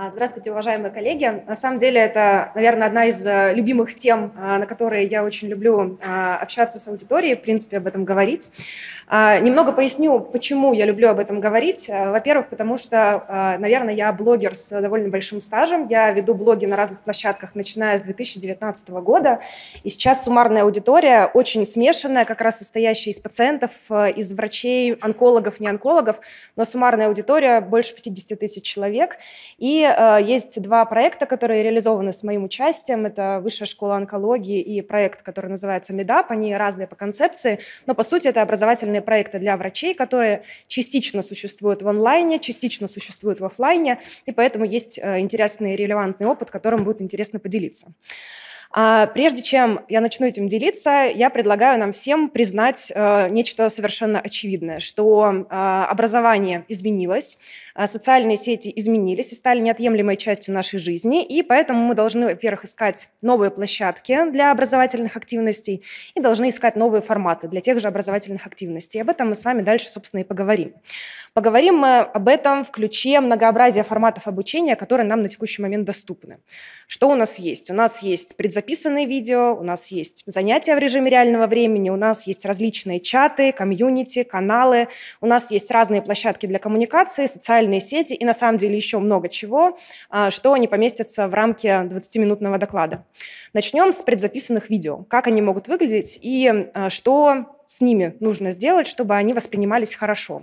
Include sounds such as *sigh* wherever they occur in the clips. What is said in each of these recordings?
А, здравствуйте, уважаемые коллеги. На самом деле это, наверное, одна из э, любимых тем, а, на которые я очень люблю а, общаться с аудиторией, в принципе, об этом говорить. Немного поясню, почему я люблю об этом говорить. Э, во-первых, потому что, наверное, я блогер с довольно большим стажем. Я веду блоги на разных площадках, начиная с 2019 года. И сейчас суммарная аудитория очень смешанная, как раз состоящая из пациентов, э, из врачей, онкологов, не онкологов, но суммарная аудитория больше 50 тысяч человек. И э, есть два проекта, которые реализованы с моим участием. Это Высшая школа онкологии и проект, который называется МЕДАП. Они разные по концепции, но по сути это образовательные проекты для врачей, которые частично существуют в онлайне, частично существуют в офлайне, и поэтому есть э, интересный и релевантный опыт, которым будет интересно поделиться. А прежде чем я начну этим делиться, я предлагаю нам всем признать э, нечто совершенно очевидное, что а, образование изменилось, а, социальные сети изменились и стали неотъемлемой частью нашей жизни, и поэтому мы должны, во-первых, искать новые площадки для образовательных активностей и должны искать новые форматы для тех же образовательных активностей. об этом мы с вами дальше, собственно, и поговорим. Поговорим мы об этом в ключе многообразия форматов обучения, которые нам на текущий момент доступны. Что у нас есть? У нас есть предзапись записанные видео, у нас есть занятия в режиме реального времени, у нас есть различные чаты, комьюнити, каналы, у нас есть разные площадки для коммуникации, социальные сети и на самом деле еще много чего, а, что не поместится в рамке 20-минутного доклада. Начнем с предзаписанных видео. Как они могут выглядеть и а, что с ними нужно сделать, чтобы они воспринимались хорошо.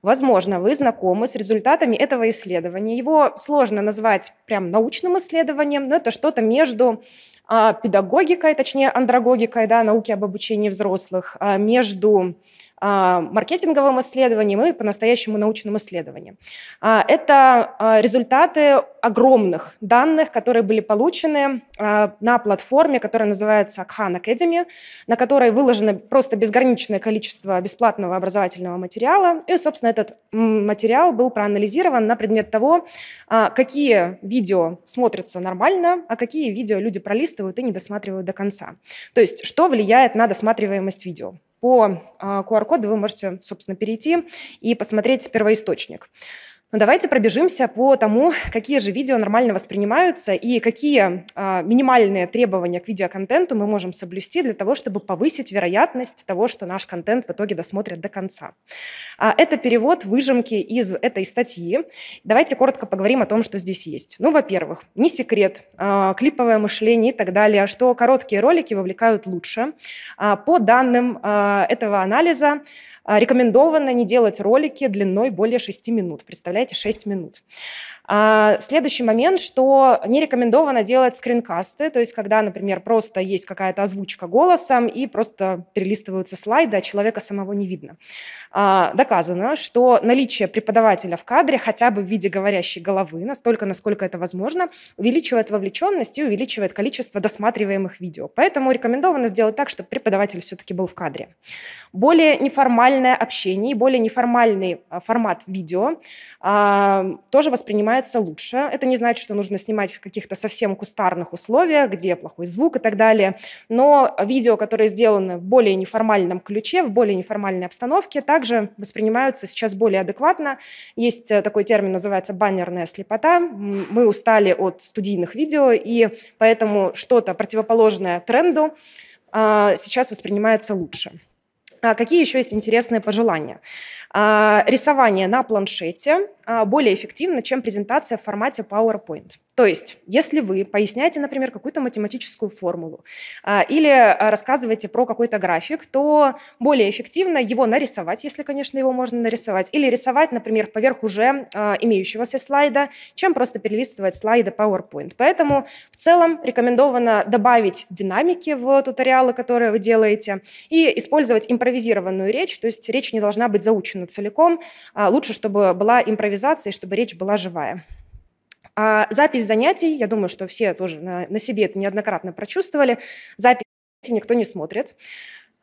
Возможно, вы знакомы с результатами этого исследования. Его сложно назвать прям научным исследованием, но это что-то между а, педагогикой, точнее андрогогикой, да, науки об обучении взрослых, а, между а, маркетинговым исследованиям и по-настоящему научным исследованиям. А, это а, результаты огромных данных, которые были получены на платформе, которая называется Khan Academy, на которой выложено просто безграничное количество бесплатного образовательного материала. И, собственно, этот материал был проанализирован на предмет того, какие видео смотрятся нормально, а какие видео люди пролистывают и не досматривают до конца. То есть, что влияет на досматриваемость видео. По QR-коду а, вы можете, собственно, перейти и посмотреть первоисточник. Но ну, давайте пробежимся по тому, какие же видео нормально воспринимаются и какие э, минимальные требования к видеоконтенту мы можем соблюсти для того, чтобы повысить вероятность того, что наш контент в итоге досмотрят до конца. А это перевод выжимки из этой статьи. Давайте коротко поговорим о том, что здесь есть. Ну, во-первых, не секрет, э, клиповое мышление и так далее, что короткие ролики вовлекают лучше. А по данным э, этого анализа э, рекомендовано не делать ролики длиной более 6 минут. Представляете? представляете, 6 минут. А, следующий момент, что не рекомендовано делать скринкасты, то есть когда, например, просто есть какая-то озвучка голосом и просто перелистываются слайды, а человека самого не видно. А, доказано, что наличие преподавателя в кадре хотя бы в виде говорящей головы, настолько, насколько это возможно, увеличивает вовлеченность и увеличивает количество досматриваемых видео. Поэтому рекомендовано сделать так, чтобы преподаватель все-таки был в кадре. Более неформальное общение и более неформальный а, формат видео тоже воспринимается воспринимается лучше. Это не значит, что нужно снимать в каких-то совсем кустарных условиях, где плохой звук и так далее. Но видео, которые сделаны в более неформальном ключе, в более неформальной обстановке, также воспринимаются сейчас более адекватно. Есть э, такой термин, называется баннерная слепота. Мы устали от студийных видео, и поэтому что-то противоположное тренду а, сейчас воспринимается лучше. А, какие еще есть интересные пожелания? А, рисование на планшете а, более эффективно, чем презентация в формате PowerPoint. То есть, если вы поясняете, например, какую-то математическую формулу а, или а, рассказываете про какой-то график, то более эффективно его нарисовать, если, конечно, его можно нарисовать, или рисовать, например, поверх уже а, имеющегося слайда, чем просто перелистывать слайды PowerPoint. Поэтому в целом рекомендовано добавить динамики в туториалы, которые вы делаете, и использовать импровизированную речь, то есть речь не должна быть заучена целиком, лучше, чтобы была импровизация, и чтобы речь была живая. А запись занятий, я думаю, что все тоже на, на себе это неоднократно прочувствовали, запись никто не смотрит.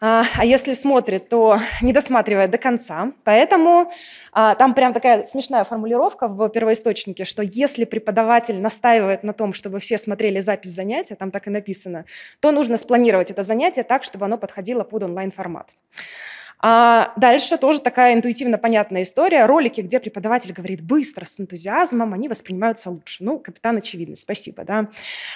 А, а если смотрит, то не досматривает до конца. Поэтому а, там прям такая смешная формулировка в первоисточнике, что если преподаватель настаивает на том, чтобы все смотрели запись занятия, там так и написано, то нужно спланировать это занятие так, чтобы оно подходило под онлайн-формат. А дальше тоже такая интуитивно понятная история. Ролики, где преподаватель говорит быстро, с энтузиазмом, они воспринимаются лучше. Ну, капитан очевидно, спасибо, да.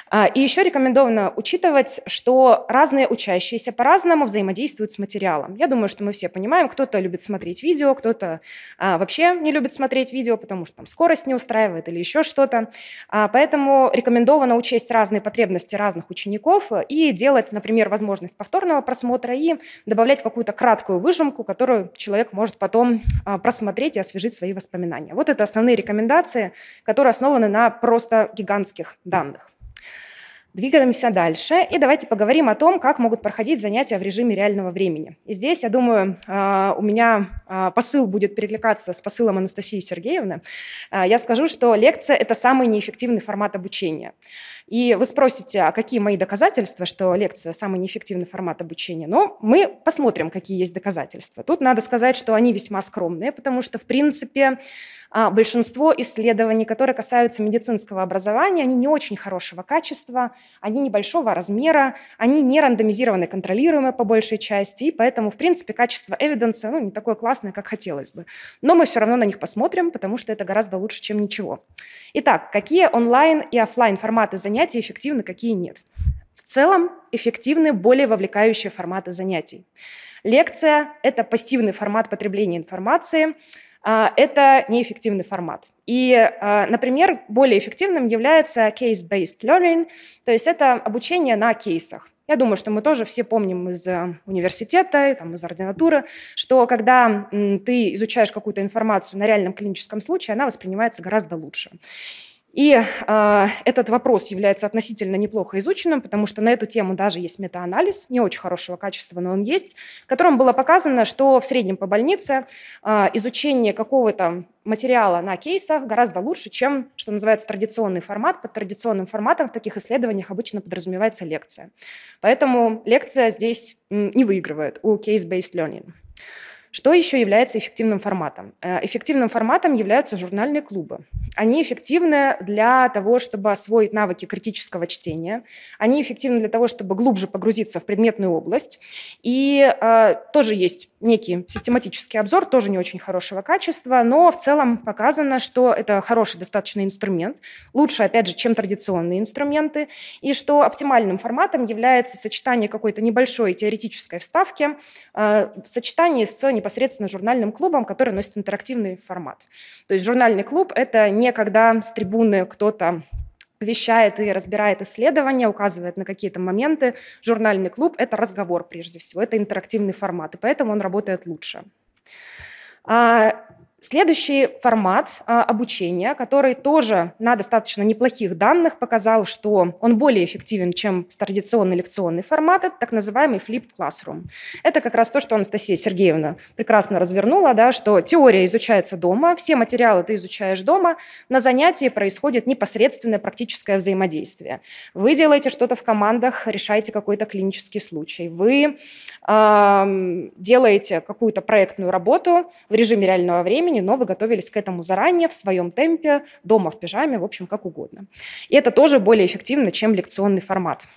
А, и еще рекомендовано учитывать, что разные учащиеся по-разному взаимодействуют с материалом. Я думаю, что мы все понимаем, кто-то любит смотреть видео, кто-то а, вообще не любит смотреть видео, потому что там скорость не устраивает или еще что-то. А, поэтому рекомендовано учесть разные потребности разных учеников и делать, например, возможность повторного просмотра и добавлять какую-то краткую выжимку, которую человек может потом а, просмотреть и освежить свои воспоминания. Вот это основные рекомендации, которые основаны на просто гигантских данных. Двигаемся дальше и давайте поговорим о том, как могут проходить занятия в режиме реального времени. И здесь, я думаю, а, у меня а, посыл будет перекликаться с посылом Анастасии Сергеевны. А, я скажу, что лекция – это самый неэффективный формат обучения. И вы спросите, а какие мои доказательства, что лекция – самый неэффективный формат обучения? Но ну, мы посмотрим, какие есть доказательства. Тут надо сказать, что они весьма скромные, потому что, в принципе, большинство исследований, которые касаются медицинского образования, они не очень хорошего качества, они небольшого размера, они не рандомизированы, контролируемы по большей части, и поэтому, в принципе, качество эвиденса ну, не такое классное, как хотелось бы. Но мы все равно на них посмотрим, потому что это гораздо лучше, чем ничего. Итак, какие онлайн и офлайн форматы занятий эффективны, какие нет? В целом эффективны более вовлекающие форматы занятий. Лекция – это пассивный формат потребления информации – а, это неэффективный формат. И, а, например, более эффективным является case-based learning, то есть это обучение на кейсах. Я думаю, что мы тоже все помним из э, университета, там, из ординатуры, что когда ты изучаешь какую-то информацию на реальном клиническом случае, она воспринимается гораздо лучше. И э, этот вопрос является относительно неплохо изученным, потому что на эту тему даже есть метаанализ, не очень хорошего качества, но он есть, в котором было показано, что в среднем по больнице э, изучение какого-то материала на кейсах гораздо лучше, чем, что называется, традиционный формат. Под традиционным форматом в таких исследованиях обычно подразумевается лекция. Поэтому лекция здесь не выигрывает у case-based learning. Что еще является эффективным форматом? Э, эффективным форматом являются журнальные клубы. Они эффективны для того, чтобы освоить навыки критического чтения. Они эффективны для того, чтобы глубже погрузиться в предметную область. И э, тоже есть некий систематический обзор, тоже не очень хорошего качества, но в целом показано, что это хороший достаточно инструмент. Лучше, опять же, чем традиционные инструменты. И что оптимальным форматом является сочетание какой-то небольшой теоретической вставки э, в сочетании с непосредственно журнальным клубом, который носит интерактивный формат. То есть журнальный клуб – это не когда с трибуны кто-то вещает и разбирает исследования, указывает на какие-то моменты. Журнальный клуб – это разговор прежде всего, это интерактивный формат, и поэтому он работает лучше. А, Следующий формат а, обучения, который тоже на достаточно неплохих данных показал, что он более эффективен, чем традиционный лекционный формат, это так называемый flipped classroom. Это как раз то, что Анастасия Сергеевна прекрасно развернула, да, что теория изучается дома, все материалы ты изучаешь дома, на занятии происходит непосредственное практическое взаимодействие. Вы делаете что-то в командах, решаете какой-то клинический случай, вы э, делаете какую-то проектную работу в режиме реального времени, времени, но вы готовились к этому заранее, в своем темпе, дома, в пижаме, в общем, как угодно. И это тоже более эффективно, чем лекционный формат.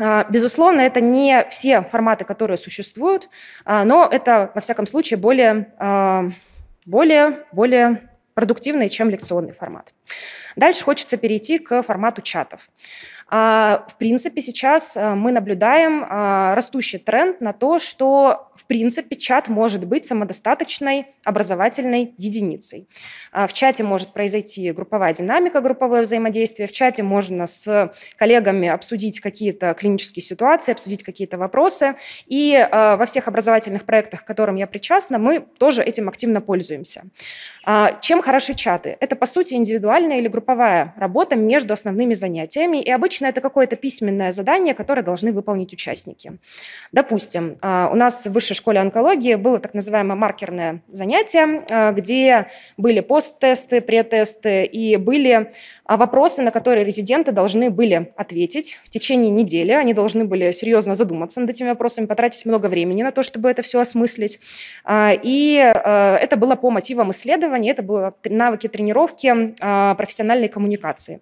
А, безусловно, это не все форматы, которые существуют, а, но это, во всяком случае, более, а, более, более продуктивный, чем лекционный формат. Дальше хочется перейти к формату чатов. А, в принципе, сейчас э, мы наблюдаем а, растущий тренд на то, что, в принципе, чат может быть самодостаточной образовательной единицей. А, в чате может произойти групповая динамика, групповое взаимодействие. В чате можно с коллегами обсудить какие-то клинические ситуации, обсудить какие-то вопросы. И во всех образовательных проектах, к которым я причастна, мы тоже этим активно пользуемся. Чем хороши чаты? Это, по сути, индивидуальные индивидуальная или групповая работа между основными занятиями, и обычно это какое-то письменное задание, которое должны выполнить участники. Допустим, а, у нас в Высшей школе онкологии было так называемое маркерное занятие, а, где были посттесты, претесты и были а, вопросы, на которые резиденты должны были ответить в течение недели. Они должны были серьезно задуматься над этими вопросами, потратить много времени на то, чтобы это все осмыслить. И это было по мотивам исследований, это было навыки тренировки профессиональной коммуникации.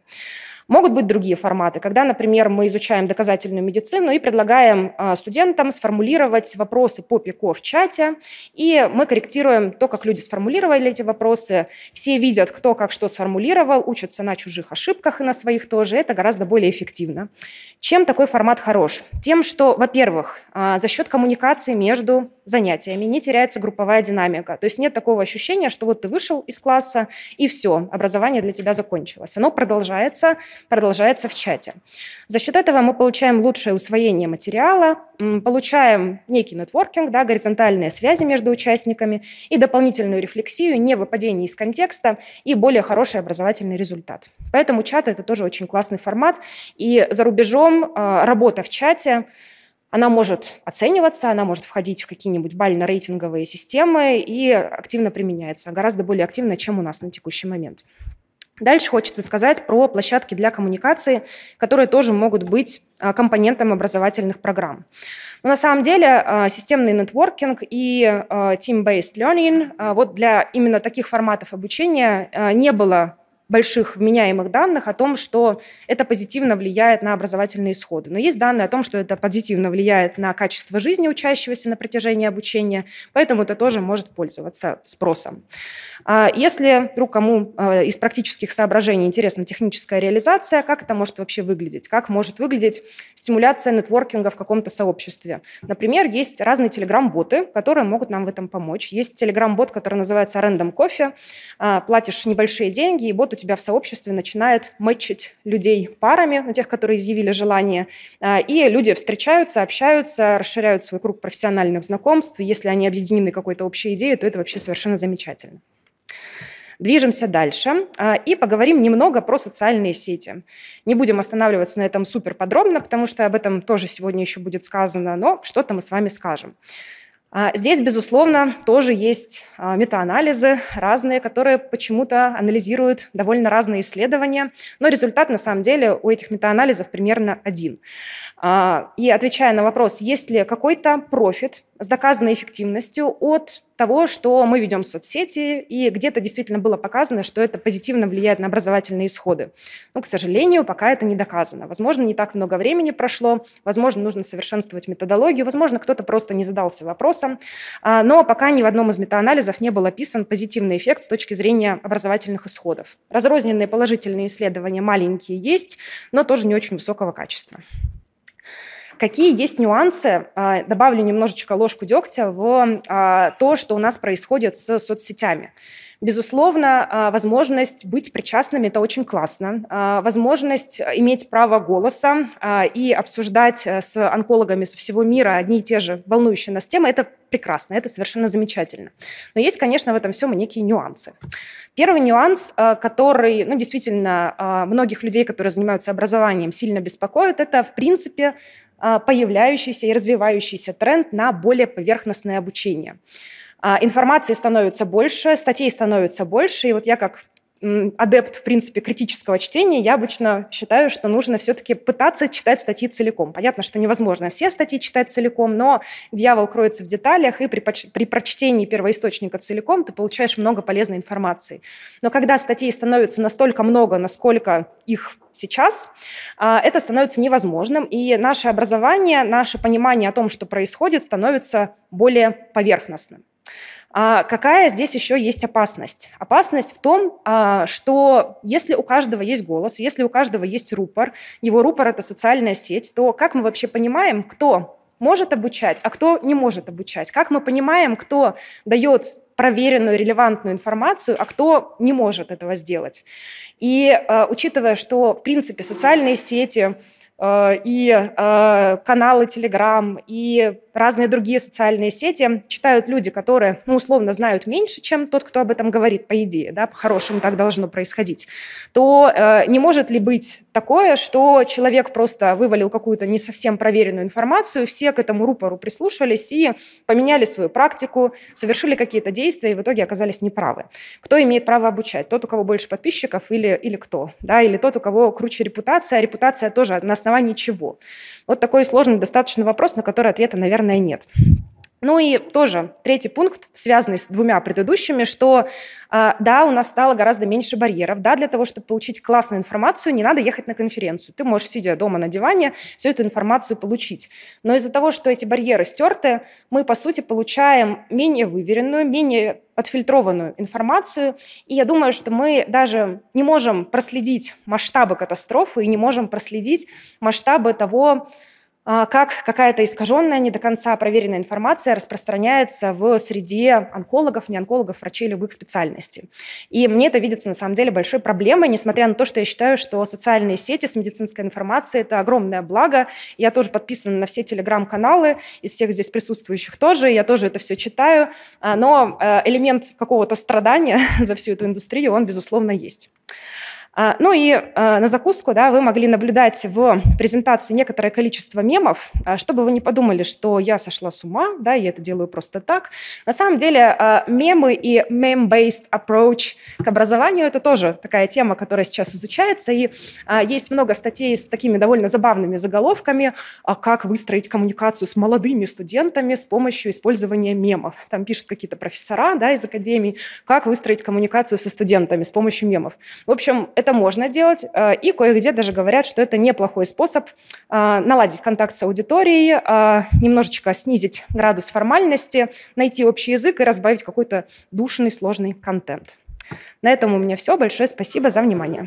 Могут быть другие форматы, когда, например, мы изучаем доказательную медицину и предлагаем а, студентам сформулировать вопросы по ПИКО в чате, и мы корректируем то, как люди сформулировали эти вопросы. Все видят, кто как что сформулировал, учатся на чужих ошибках и на своих тоже. Это гораздо более эффективно. Чем такой формат хорош? Тем, что, во-первых, а, за счет коммуникации между занятиями не теряется групповая динамика. То есть нет такого ощущения, что вот ты вышел из класса, и все, образование для для тебя закончилось. Оно продолжается, продолжается в чате. За счет этого мы получаем лучшее усвоение материала, получаем некий нетворкинг, да, горизонтальные связи между участниками и дополнительную рефлексию, не выпадение из контекста и более хороший образовательный результат. Поэтому чат – это тоже очень классный формат. И за рубежом а, работа в чате она может оцениваться, она может входить в какие-нибудь бально-рейтинговые системы и активно применяется, гораздо более активно, чем у нас на текущий момент. Дальше хочется сказать про площадки для коммуникации, которые тоже могут быть а, компонентом образовательных программ. Но на самом деле а, системный нетворкинг и а, team-based learning вот для именно таких форматов обучения не было больших вменяемых данных о том, что это позитивно влияет на образовательные исходы. Но есть данные о том, что это позитивно влияет на качество жизни учащегося на протяжении обучения, поэтому это тоже может пользоваться спросом. А если вдруг кому а, из практических соображений интересна техническая реализация, как это может вообще выглядеть, как может выглядеть стимуляция нетворкинга в каком-то сообществе. Например, есть разные телеграм-боты, которые могут нам в этом помочь. Есть телеграм-бот, который называется Random Coffee. А, платишь небольшие деньги, и бот у тебя в сообществе начинает мэтчить людей парами, ну, тех, которые изъявили желание, а, и люди встречаются, общаются, расширяют свой круг профессиональных знакомств. Если они объединены какой-то общей идеей, то это вообще совершенно замечательно. Движемся дальше а, и поговорим немного про социальные сети. Не будем останавливаться на этом супер подробно, потому что об этом тоже сегодня еще будет сказано, но что-то мы с вами скажем. А здесь, безусловно, тоже есть а, метаанализы разные, которые почему-то анализируют довольно разные исследования, но результат на самом деле у этих метаанализов примерно один. А, и отвечая на вопрос, есть ли какой-то профит с доказанной эффективностью от того, что мы ведем соцсети, и где-то действительно было показано, что это позитивно влияет на образовательные исходы. Но, к сожалению, пока это не доказано. Возможно, не так много времени прошло, возможно, нужно совершенствовать методологию, возможно, кто-то просто не задался вопросом, а, но пока ни в одном из метаанализов не был описан позитивный эффект с точки зрения образовательных исходов. Разрозненные положительные исследования маленькие есть, но тоже не очень высокого качества какие есть нюансы, а, добавлю немножечко ложку дегтя в а, то, что у нас происходит с соцсетями. Безусловно, а, возможность быть причастными – это очень классно. Возможность иметь право голоса и обсуждать э, с онкологами со всего мира одни и те же волнующие нас темы – это прекрасно, это совершенно замечательно. Но есть, конечно, в этом всем и некие нюансы. Первый нюанс, э, который ну, действительно многих людей, которые занимаются образованием, сильно беспокоит, это, в принципе, а, появляющийся и развивающийся тренд на более поверхностное обучение. А, информации становится больше, статей становится больше, и вот я как адепт, в принципе, критического чтения, я обычно считаю, что нужно все-таки пытаться читать статьи целиком. Понятно, что невозможно все статьи читать целиком, но дьявол кроется в деталях, и при, при прочтении первоисточника целиком ты получаешь много полезной информации. Но когда статей становится настолько много, насколько их сейчас, а, это становится невозможным, и наше образование, наше понимание о том, что происходит, становится более поверхностным. А какая здесь еще есть опасность? Опасность в том, а, что если у каждого есть голос, если у каждого есть рупор, его рупор – это социальная сеть, то как мы вообще понимаем, кто может обучать, а кто не может обучать? Как мы понимаем, кто дает проверенную, релевантную информацию, а кто не может этого сделать? И а, учитывая, что, в принципе, социальные сети – Э, и э, каналы Telegram, и разные другие социальные сети читают люди, которые, ну, условно, знают меньше, чем тот, кто об этом говорит, по идее, да, по-хорошему так должно происходить, то э, не может ли быть такое, что человек просто вывалил какую-то не совсем проверенную информацию, все к этому рупору прислушались и поменяли свою практику, совершили какие-то действия и в итоге оказались неправы. Кто имеет право обучать? Тот, у кого больше подписчиков или, или кто? Да? Или тот, у кого круче репутация, а репутация тоже на основании чего? Вот такой сложный достаточно вопрос, на который ответа, наверное, нет. Ну и тоже третий пункт, связанный с двумя предыдущими, что а, да, у нас стало гораздо меньше барьеров, да, для того, чтобы получить классную информацию, не надо ехать на конференцию. Ты можешь, сидя дома на диване, всю эту информацию получить. Но из-за того, что эти барьеры стерты, мы, по сути, получаем менее выверенную, менее отфильтрованную информацию. И я думаю, что мы даже не можем проследить масштабы катастрофы и не можем проследить масштабы того, а, как какая-то искаженная, не до конца проверенная информация распространяется в среде онкологов, не онкологов, врачей любых специальностей. И мне это видится на самом деле большой проблемой, несмотря на то, что я считаю, что социальные сети с медицинской информацией – это огромное благо. Я тоже подписана на все телеграм-каналы, из всех здесь присутствующих тоже, я тоже это все читаю, а, но э, элемент какого-то страдания *laughs* за всю эту индустрию, он, безусловно, есть. А, ну и а, на закуску да, вы могли наблюдать в презентации некоторое количество мемов, а, чтобы вы не подумали, что я сошла с ума, да, я это делаю просто так. На самом деле мемы и meme-based approach к образованию – это тоже такая тема, которая сейчас изучается, и есть много статей с такими довольно забавными заголовками, как выстроить коммуникацию с молодыми студентами с помощью использования мемов. Там пишут какие-то профессора да, из академии, как выстроить коммуникацию со студентами с помощью мемов. В общем, это это можно делать. Э, и кое-где даже говорят, что это неплохой способ э, наладить контакт с аудиторией, э, немножечко снизить градус формальности, найти общий язык и разбавить какой-то душный, сложный контент. На этом у меня все. Большое спасибо за внимание.